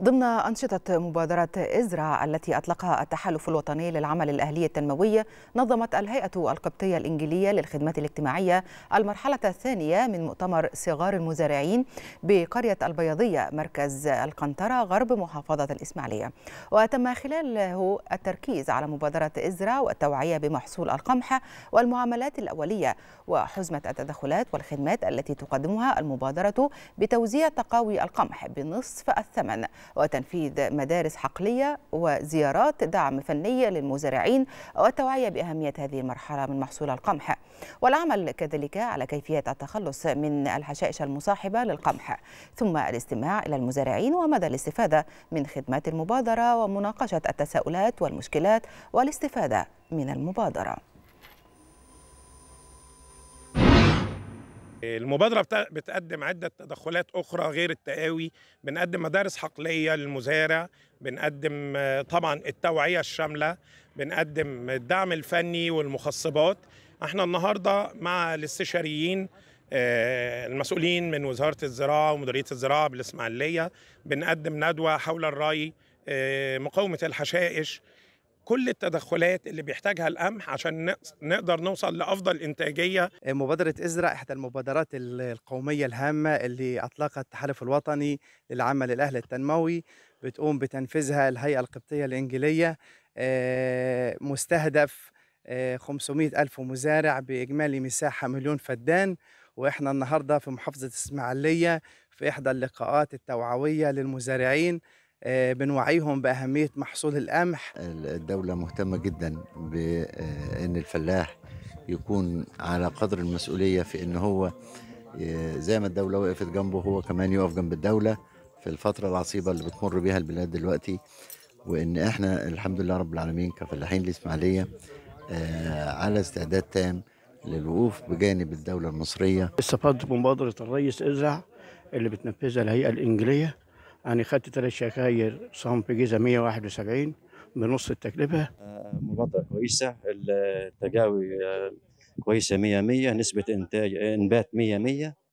ضمن أنشطة مبادرة إزرع التي أطلقها التحالف الوطني للعمل الأهلي التنموي نظمت الهيئة القبطية الإنجيلية للخدمات الاجتماعية المرحلة الثانية من مؤتمر صغار المزارعين بقرية البيضية مركز القنطرة غرب محافظة الإسماعيلية وتم خلاله التركيز على مبادرة إزرع والتوعية بمحصول القمح والمعاملات الأولية وحزمة التدخلات والخدمات التي تقدمها المبادرة بتوزيع تقاوي القمح بنصف الثمن وتنفيذ مدارس حقلية وزيارات دعم فني للمزارعين والتوعية بأهمية هذه المرحلة من محصول القمح والعمل كذلك على كيفية التخلص من الحشائش المصاحبة للقمح ثم الاستماع إلى المزارعين ومدى الاستفادة من خدمات المبادرة ومناقشة التساؤلات والمشكلات والاستفادة من المبادرة المبادرة بتقدم عدة تدخلات أخرى غير التقاوي بنقدم مدارس حقلية للمزارع بنقدم طبعا التوعية الشاملة بنقدم الدعم الفني والمخصبات احنا النهاردة مع الاستشاريين آه، المسؤولين من وزارة الزراعة ومديرية الزراعة بالإسماعيلية بنقدم ندوة حول الري آه، مقاومة الحشائش كل التدخلات اللي بيحتاجها القمح عشان نقدر نوصل لافضل انتاجيه آه، مبادره ازرع احدى المبادرات القوميه الهامه اللي اطلقها التحالف الوطني للعمل الاهلي التنموي بتقوم بتنفيذها الهيئه القبطيه الانجيليه آه، مستهدف 500 آه، ألف مزارع بإجمالي مساحة مليون فدان وإحنا النهاردة في محافظة اسماعيليه في إحدى اللقاءات التوعوية للمزارعين آه، بنوعيهم باهميه محصول القمح الدوله مهتمه جدا بان آه، الفلاح يكون على قدر المسؤوليه في ان هو آه، زي ما الدوله وقفت جنبه هو كمان يقف جنب الدوله في الفتره العصيبه اللي بتمر بيها البلاد دلوقتي وان احنا الحمد لله رب العالمين كفلاحين الاسماعيليه على استعداد تام للوقوف بجانب الدوله المصريه استفدت بمبادره الرئيس ازرع اللي بتنفذها الهيئه الانجليزيه يعني خدت ثلاث شكاير صام في جيزه 171 بنص التكلفه مبادره كويسه التجاوي آه، كويسه 100 100 نسبه انتاج انبات 100 100